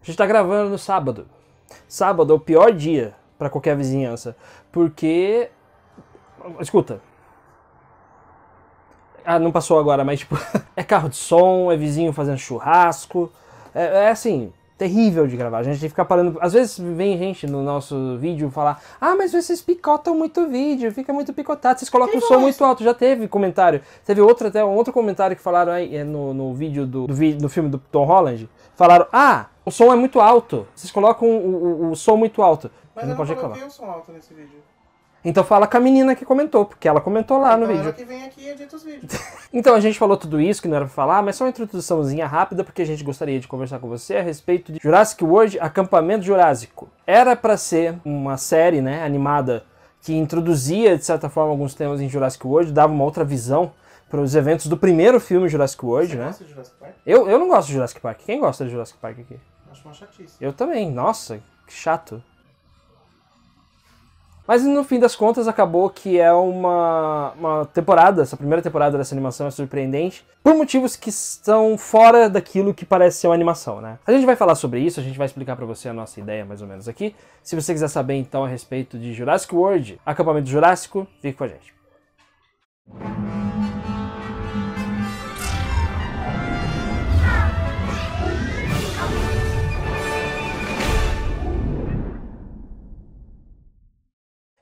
A gente está gravando no sábado. Sábado é o pior dia para qualquer vizinhança, porque escuta. Ah, não passou agora, mas tipo, é carro de som, é vizinho fazendo churrasco. É, é assim, terrível de gravar. A gente tem que ficar parando. Às vezes vem gente no nosso vídeo falar: Ah, mas vocês picotam muito o vídeo, fica muito picotado, vocês colocam o som muito alto. Já teve comentário. Teve outro até um outro comentário que falaram aí é no, no vídeo do, do, do filme do Tom Holland. Falaram: Ah, o som é muito alto. Vocês colocam o, o, o som muito alto. Mas não eu não o som alto nesse vídeo. Então fala com a menina que comentou, porque ela comentou lá então, no vídeo. Ela que vem aqui e edita os vídeos. então a gente falou tudo isso que não era pra falar, mas só uma introduçãozinha rápida, porque a gente gostaria de conversar com você a respeito de Jurassic World Acampamento Jurásico. Era para ser uma série, né, animada que introduzia, de certa forma, alguns temas em Jurassic World, dava uma outra visão para os eventos do primeiro filme Jurassic World, Você né? Gosta de Jurassic Park? Eu, eu não gosto de Jurassic Park. Quem gosta de Jurassic Park aqui? Acho uma chatice. Eu também. Nossa, que chato. Mas no fim das contas acabou que é uma, uma temporada, essa primeira temporada dessa animação é surpreendente, por motivos que estão fora daquilo que parece ser uma animação, né? A gente vai falar sobre isso, a gente vai explicar para você a nossa ideia mais ou menos aqui. Se você quiser saber então a respeito de Jurassic World, acampamento Jurássico, fique com a gente. Música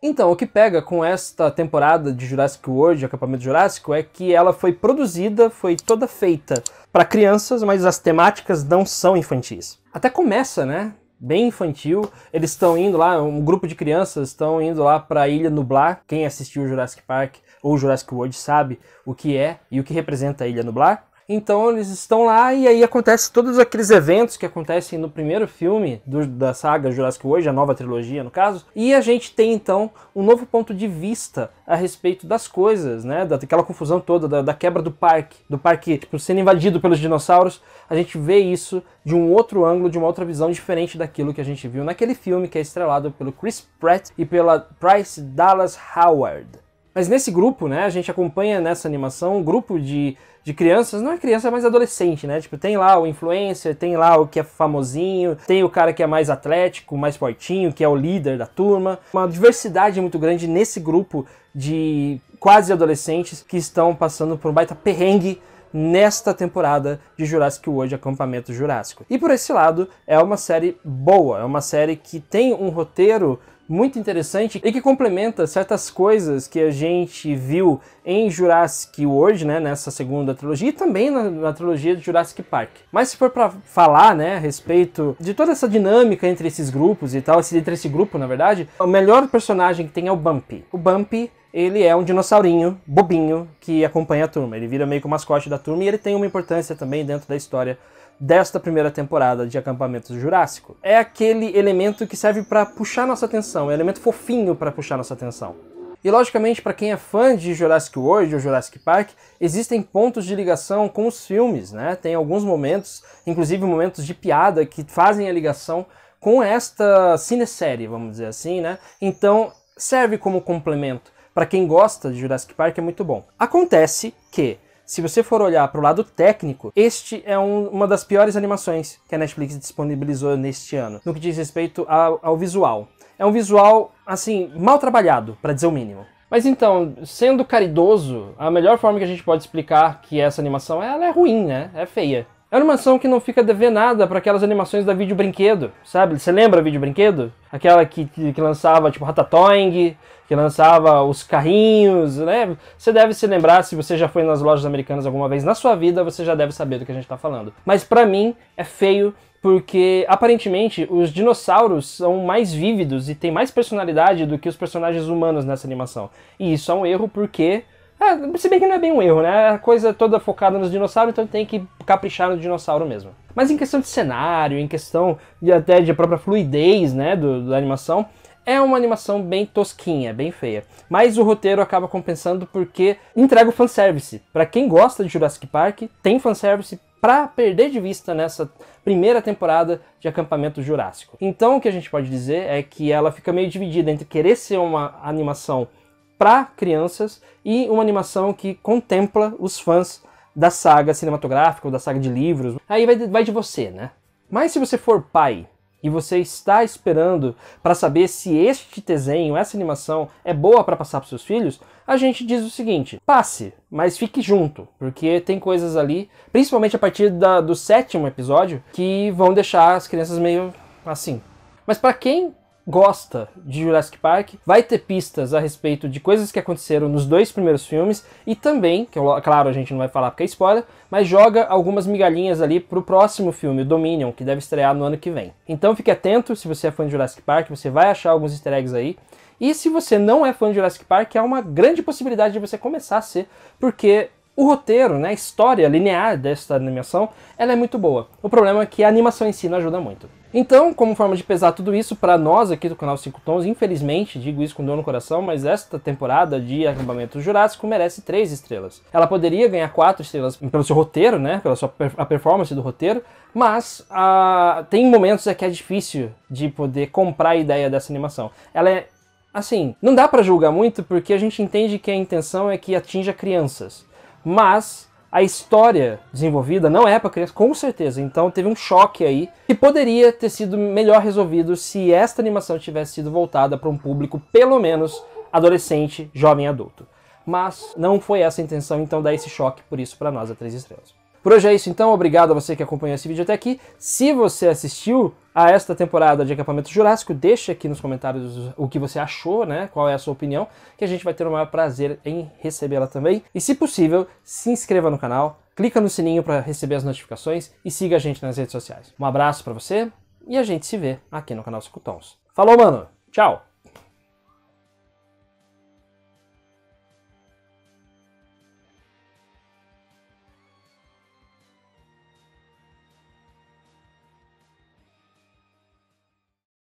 Então, o que pega com esta temporada de Jurassic World, Acampamento Jurássico, é que ela foi produzida, foi toda feita para crianças, mas as temáticas não são infantis. Até começa, né? Bem infantil. Eles estão indo lá, um grupo de crianças estão indo lá para a Ilha Nublar. Quem assistiu Jurassic Park ou Jurassic World sabe o que é e o que representa a Ilha Nublar. Então eles estão lá e aí acontece todos aqueles eventos que acontecem no primeiro filme do, da saga Jurassic World, a nova trilogia no caso, e a gente tem então um novo ponto de vista a respeito das coisas, né? Daquela confusão toda, da, da quebra do parque, do parque tipo, sendo invadido pelos dinossauros, a gente vê isso de um outro ângulo, de uma outra visão diferente daquilo que a gente viu naquele filme que é estrelado pelo Chris Pratt e pela Bryce Dallas Howard. Mas nesse grupo, né, a gente acompanha nessa animação um grupo de, de crianças, não é criança, é mas adolescente, né? Tipo, tem lá o influencer, tem lá o que é famosinho, tem o cara que é mais atlético, mais fortinho, que é o líder da turma. Uma diversidade muito grande nesse grupo de quase adolescentes que estão passando por um baita perrengue nesta temporada de Jurassic World Acampamento Jurássico. E por esse lado, é uma série boa, é uma série que tem um roteiro muito interessante e que complementa certas coisas que a gente viu em Jurassic World, né, nessa segunda trilogia e também na, na trilogia de Jurassic Park. Mas se for para falar, né, a respeito de toda essa dinâmica entre esses grupos e tal, entre esse grupo, na verdade, o melhor personagem que tem é o Bumpy. O Bumpy ele é um dinossaurinho bobinho que acompanha a turma. Ele vira meio que o mascote da turma e ele tem uma importância também dentro da história desta primeira temporada de Acampamento Jurássico. É aquele elemento que serve para puxar nossa atenção, é um elemento fofinho para puxar nossa atenção. E logicamente, para quem é fã de Jurassic World ou Jurassic Park, existem pontos de ligação com os filmes, né? Tem alguns momentos, inclusive momentos de piada, que fazem a ligação com esta cinesérie, vamos dizer assim, né? Então, serve como complemento. Para quem gosta de Jurassic Park, é muito bom. Acontece que se você for olhar para o lado técnico, este é um, uma das piores animações que a Netflix disponibilizou neste ano, no que diz respeito ao, ao visual. É um visual, assim, mal trabalhado, para dizer o mínimo. Mas então, sendo caridoso, a melhor forma que a gente pode explicar que essa animação é, ela é ruim, né? É feia. É uma animação que não fica ver nada para aquelas animações da vídeo brinquedo, sabe? Você lembra vídeo brinquedo? Aquela que, que lançava tipo Ratatouille, que lançava os carrinhos, né? Você deve se lembrar, se você já foi nas lojas americanas alguma vez na sua vida, você já deve saber do que a gente tá falando. Mas para mim é feio porque aparentemente os dinossauros são mais vívidos e têm mais personalidade do que os personagens humanos nessa animação. E isso é um erro porque é, se bem que não é bem um erro, né? A coisa toda focada nos dinossauros, então tem que caprichar no dinossauro mesmo. Mas em questão de cenário, em questão de até de própria fluidez, né, do, da animação, é uma animação bem tosquinha, bem feia. Mas o roteiro acaba compensando porque entrega o fanservice. Para quem gosta de Jurassic Park, tem fanservice para perder de vista nessa primeira temporada de Acampamento Jurássico. Então o que a gente pode dizer é que ela fica meio dividida entre querer ser uma animação para crianças e uma animação que contempla os fãs da saga cinematográfica ou da saga de livros. Aí vai de, vai de você, né? Mas se você for pai e você está esperando para saber se este desenho, essa animação é boa para passar para seus filhos, a gente diz o seguinte: passe, mas fique junto, porque tem coisas ali, principalmente a partir da, do sétimo episódio, que vão deixar as crianças meio assim. Mas para quem gosta de Jurassic Park, vai ter pistas a respeito de coisas que aconteceram nos dois primeiros filmes e também, que claro a gente não vai falar porque é spoiler, mas joga algumas migalhinhas ali pro próximo filme, Dominion, que deve estrear no ano que vem. Então fique atento, se você é fã de Jurassic Park, você vai achar alguns easter eggs aí. E se você não é fã de Jurassic Park, é uma grande possibilidade de você começar a ser, porque o roteiro, né, a história linear desta animação, ela é muito boa. O problema é que a animação em si não ajuda muito. Então, como forma de pesar tudo isso, para nós aqui do canal 5 Tons, infelizmente, digo isso com dor no coração, mas esta temporada de Acampamento Jurássico merece 3 estrelas. Ela poderia ganhar 4 estrelas pelo seu roteiro, né, pela sua per a performance do roteiro, mas tem momentos é que é difícil de poder comprar a ideia dessa animação. Ela é assim, não dá para julgar muito porque a gente entende que a intenção é que atinja crianças, mas a história desenvolvida não é para criança, com certeza. Então teve um choque aí que poderia ter sido melhor resolvido se esta animação tivesse sido voltada para um público pelo menos adolescente, jovem adulto. Mas não foi essa a intenção, então dá esse choque por isso para nós a três estrelas. Por hoje é isso então, obrigado a você que acompanhou esse vídeo até aqui. Se você assistiu a esta temporada de Acampamento Jurássico, deixa aqui nos comentários o que você achou, né? Qual é a sua opinião, que a gente vai ter o maior prazer em recebê-la também. E se possível, se inscreva no canal, clica no sininho para receber as notificações e siga a gente nas redes sociais. Um abraço para você e a gente se vê aqui no canal Secutons. Falou, mano! Tchau!